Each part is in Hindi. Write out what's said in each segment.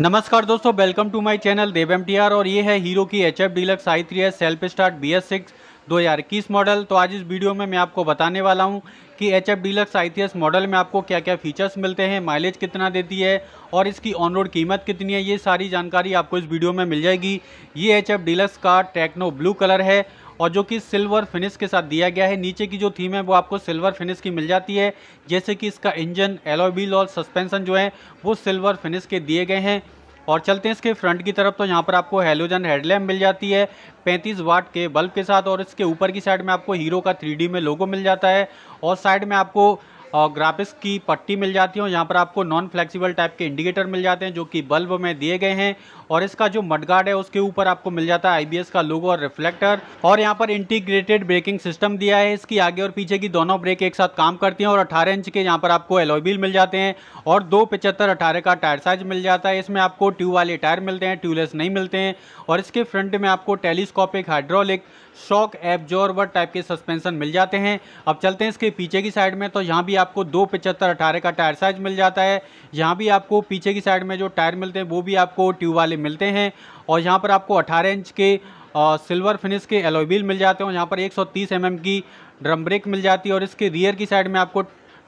नमस्कार दोस्तों welcome to my channel Dev M और ये है हीरो की H F deluxe I three S self start B S six दो हज़ार इक्कीस मॉडल तो आज इस वीडियो में मैं आपको बताने वाला हूँ कि एच एफ डीलक्स आई थी एस मॉडल में आपको क्या क्या फीचर्स मिलते हैं माइलेज कितना देती है और इसकी ऑन रोड कीमत कितनी है ये सारी जानकारी आपको इस वीडियो में मिल जाएगी ये एच एफ डीलक्स का टेक्नो ब्लू कलर है और जो कि सिल्वर फिनिश के साथ दिया गया है नीचे की जो थीम है वो आपको सिल्वर फिनिश की मिल जाती है जैसे कि इसका इंजन एलोबिल और सस्पेंसन जो है वो सिल्वर फिनिश के दिए गए हैं और चलते हैं इसके फ्रंट की तरफ तो यहाँ पर आपको हेलोजन हेडलैम्प मिल जाती है 35 वाट के बल्ब के साथ और इसके ऊपर की साइड में आपको हीरो का 3D में लोगो मिल जाता है और साइड में आपको और ग्राफिक्स की पट्टी मिल जाती है यहाँ पर आपको नॉन फ्लेक्सिबल टाइप के इंडिकेटर मिल जाते हैं जो कि बल्ब में दिए गए हैं और इसका जो मडगार्ड है उसके ऊपर आपको मिल जाता है आईबीएस का लोगो और रिफ्लेक्टर और यहाँ पर इंटीग्रेटेड ब्रेकिंग सिस्टम दिया है इसकी आगे और पीछे की दोनों ब्रेक एक साथ काम करती हैं और अठारह इंच के यहाँ पर आपको एलोबिल मिल जाते हैं और दो पिचहत्तर अठारह का टायर साइज मिल जाता है इसमें आपको ट्यूब वाले टायर मिलते हैं ट्यूबलेस नहीं मिलते हैं और इसके फ्रंट में आपको telescopic hydraulic shock absorber type के सस्पेंशन मिल जाते हैं अब चलते हैं इसके पीछे की साइड में तो यहाँ भी आपको दो पिचहत्तर अठारह का टायर साइज मिल जाता है यहाँ भी आपको पीछे की साइड में जो टायर मिलते हैं वो भी आपको ट्यूब वाले मिलते हैं और यहाँ पर आपको अठारह इंच के सिल्वर फिनिश के एलोबिल मिल जाते हैं यहाँ पर एक सौ mm की ड्रम ब्रेक मिल जाती है और इसके रियर की साइड में आपको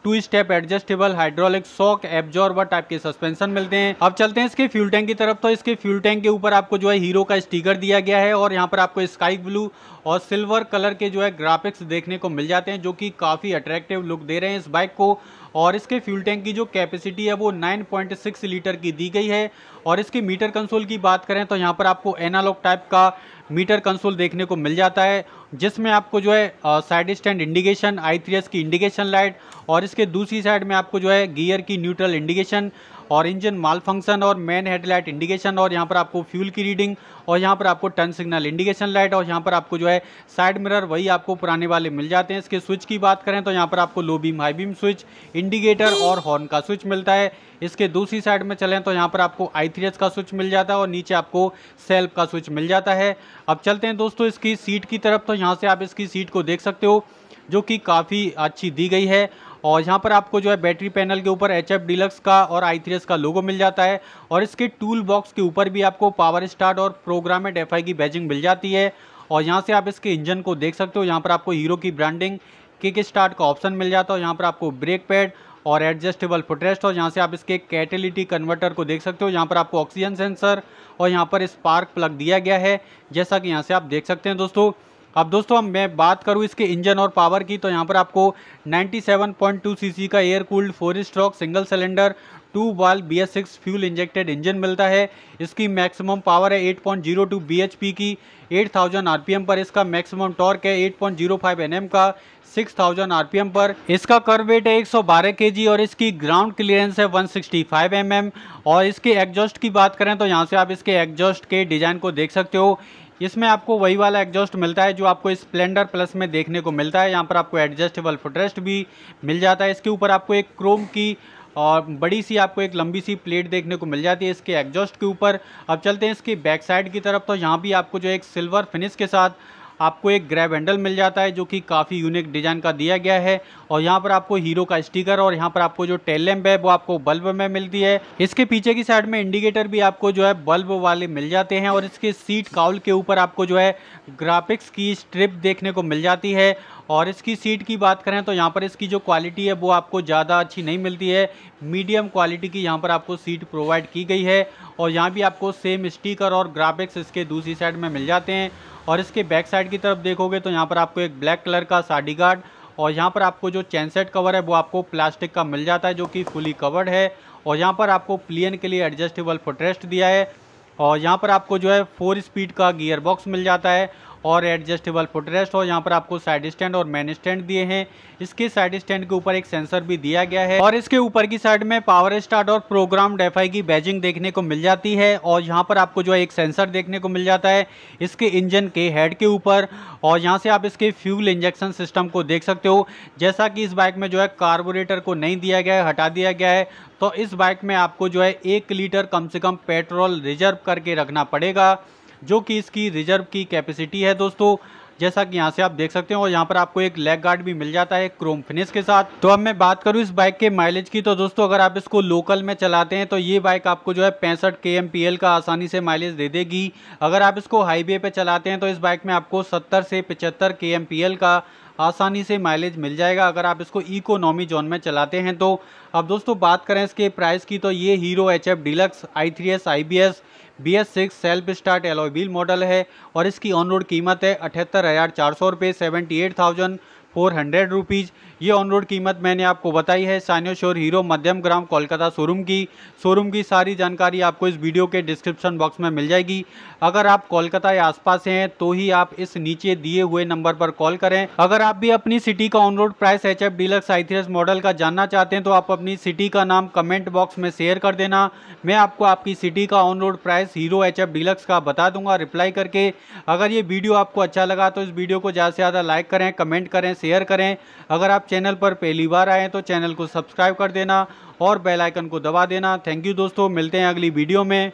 two step adjustable hydraulic shock absorber type के सस्पेंशन मिलते हैं अब चलते हैं इसके फ्यूल टैंक की तरफ तो इसके फ्यूल टैंक के ऊपर आपको जो है हीरो का स्टिकर दिया गया है और यहाँ पर आपको स्काई ब्लू और सिल्वर कलर के जो है ग्राफिक्स देखने को मिल जाते हैं जो कि काफ़ी अट्रैक्टिव लुक दे रहे हैं इस बाइक को और इसके फ्यूल टैंक की जो कैपेसिटी है वो 9.6 लीटर की दी गई है और इसके मीटर कंसोल की बात करें तो यहाँ पर आपको एनालॉग टाइप का मीटर कंसोल देखने को मिल जाता है जिसमें आपको जो है साइड स्टैंड इंडिकेशन आई की इंडिकेशन लाइट और इसके दूसरी साइड में आपको जो है गियर की न्यूट्रल इंडिकेशन और इंजन माल फंक्शन और मेन हेडलाइट इंडिकेशन और यहाँ पर आपको फ्यूल की रीडिंग और यहाँ पर आपको टर्न सिग्नल इंडिकेशन लाइट और यहाँ पर आपको जो है साइड मिरर वही आपको पुराने वाले मिल जाते हैं इसके स्विच की बात करें तो यहाँ पर आपको low beam high beam switch indicator और हॉर्न का स्विच मिलता है इसके दूसरी साइड में चलें तो यहाँ पर आपको आई का स्विच मिल जाता है और नीचे आपको सेल्फ का स्विच मिल जाता है अब चलते हैं दोस्तों इसकी सीट की तरफ तो यहाँ से आप इसकी सीट को देख सकते हो जो कि काफ़ी अच्छी दी गई है और यहाँ पर आपको जो है बैटरी पैनल के ऊपर एच एफ डिलक्स का और आई थ्री एस का लोगो मिल जाता है और इसके टूल बॉक्स के ऊपर भी आपको पावर स्टार्ट और प्रोग्रामेड एफ की बैजिंग मिल जाती है और यहाँ से आप इसके इंजन को देख सकते हो यहाँ पर आपको हीरो की ब्रांडिंग किक स्टार्ट का ऑप्शन मिल जाता है यहाँ पर आपको ब्रेक पैड और एडजस्टेबल फुटरेस्ट और यहाँ से आप इसके कैटेलिटी कन्वर्टर को देख सकते हो यहाँ पर आपको ऑक्सीजन सेंसर और यहाँ पर स्पार्क प्लग दिया गया है जैसा कि यहाँ से आप देख सकते हैं दोस्तों अब दोस्तों हम मैं बात करूँ इसके इंजन और पावर की तो यहाँ पर आपको 97.2 सीसी का air cooled four stroke single cylinder to वाल B S six fuel injected engine मिलता है इसकी मैक्सिमम पावर है 8.02 पॉइंट की 8000 थाउजेंड पर इसका मैक्सिमम टॉर्क है 8.05 nm का 6000 थाउजेंड पर इसका कर वेट है 112 सौ और इसकी ग्राउंड क्लियरेंस है 165 mm और इसके एग्जॉस्ट की बात करें तो यहाँ से आप इसके एग्जॉस्ट के डिज़ाइन को देख सकते हो इसमें आपको वही वाला एग्जॉस्ट मिलता है जो आपको स्प्लेंडर प्लस में देखने को मिलता है यहाँ पर आपको एडजस्टेबल फुटरेस्ट भी मिल जाता है इसके ऊपर आपको एक क्रोम की और बड़ी सी आपको एक लंबी सी प्लेट देखने को मिल जाती है इसके एग्जॉस्ट के ऊपर अब चलते हैं इसकी बैक साइड की तरफ तो यहाँ भी आपको जो एक सिल्वर फिनिश के साथ आपको एक ग्रैब हैंडल मिल जाता है जो कि काफ़ी यूनिक डिज़ाइन का दिया गया है और यहाँ पर आपको हीरो का स्टिकर और यहाँ पर आपको जो टेल लैम्प है वो आपको बल्ब में मिलती है इसके पीछे की साइड में इंडिकेटर भी आपको जो है बल्ब वाले मिल जाते हैं और इसके सीट काउल के ऊपर आपको जो है ग्राफिक्स की स्ट्रिप देखने को मिल जाती है और इसकी सीट की बात करें तो यहाँ पर इसकी जो क्वालिटी है वो आपको ज़्यादा अच्छी नहीं मिलती है मीडियम क्वालिटी की यहाँ पर आपको सीट प्रोवाइड की गई है और यहाँ भी आपको सेम स्टिकर और ग्राफिक्स इसके दूसरी साइड में मिल जाते हैं और इसके बैक साइड की तरफ देखोगे तो यहाँ पर आपको एक ब्लैक कलर का साड़ी गार्ड और यहाँ पर आपको जो चैन सेट कवर है वो आपको प्लास्टिक का मिल जाता है जो कि फुली कवर्ड है और यहाँ पर आपको प्लियन के लिए एडजस्टेबल फुटरेस्ट दिया है और यहाँ पर आपको जो है फोर स्पीड का गियर बॉक्स मिल जाता है और एडजस्टेबल फुटरेस्ट और यहाँ पर आपको साइड स्टैंड और मैन स्टैंड दिए हैं इसके साइड स्टैंड के ऊपर एक सेंसर भी दिया गया है और इसके ऊपर की साइड में पावर स्टार्ट और प्रोग्राम डेफाई की बैजिंग देखने को मिल जाती है और यहाँ पर आपको जो है एक सेंसर देखने को मिल जाता है इसके इंजन के हेड के ऊपर और यहाँ से आप इसके फ्यूल इंजेक्शन सिस्टम को देख सकते हो जैसा कि इस बाइक में जो है कार्बोरेटर को नहीं दिया गया है हटा दिया गया है तो इस बाइक में आपको जो है एक लीटर कम से कम पेट्रोल रिजर्व करके रखना पड़ेगा जो कि इसकी रिजर्व की कैपेसिटी है दोस्तों जैसा कि यहाँ से आप देख सकते हो और यहाँ पर आपको एक लेग गार्ड भी मिल जाता है क्रोम फिनिश के साथ तो अब मैं बात करूँ इस बाइक के माइलेज की तो दोस्तों अगर आप इसको लोकल में चलाते हैं तो ये बाइक आपको जो है पैंसठ के का आसानी से माइलेज दे देगी अगर आप इसको हाईवे पर चलाते हैं तो इस बाइक में आपको सत्तर से पचहत्तर के का आसानी से माइलेज मिल जाएगा अगर आप इसको इकोनॉमी जोन में चलाते हैं तो अब दोस्तों बात करें इसके प्राइस की तो ये Hero H F Deluxe I three S I B S B S six self start एलोबिल मॉडल है और इसकी ऑन रोड कीमत है अठहत्तर हज़ार चार सौ रुपये seventy eight thousand four hundred rupees ये ऑन रोड कीमत मैंने आपको बताई है Cynosure Hero Madhyamgram Kolkata showroom की शोरूम की सारी जानकारी आपको इस वीडियो के डिस्क्रिप्शन बॉक्स में मिल जाएगी अगर आप कोलकाता या आसपास हैं तो ही आप इस नीचे दिए हुए नंबर पर कॉल करें अगर आप भी अपनी सिटी का on road price H F Deluxe I three S model का जानना चाहते हैं तो आप अपनी सिटी का नाम कमेंट बॉक्स में शेयर कर देना मैं आपको आपकी सिटी का on road price Hero H F deluxe का बता दूंगा रिप्लाई करके अगर ये वीडियो आपको अच्छा लगा तो इस वीडियो को ज़्यादा से ज़्यादा लाइक करें कमेंट करें शेयर करें अगर आप चैनल पर पहली बार आए तो चैनल को सब्सक्राइब कर देना और बेल आइकन को दबा देना थैंक यू दोस्तों मिलते हैं अगली वीडियो में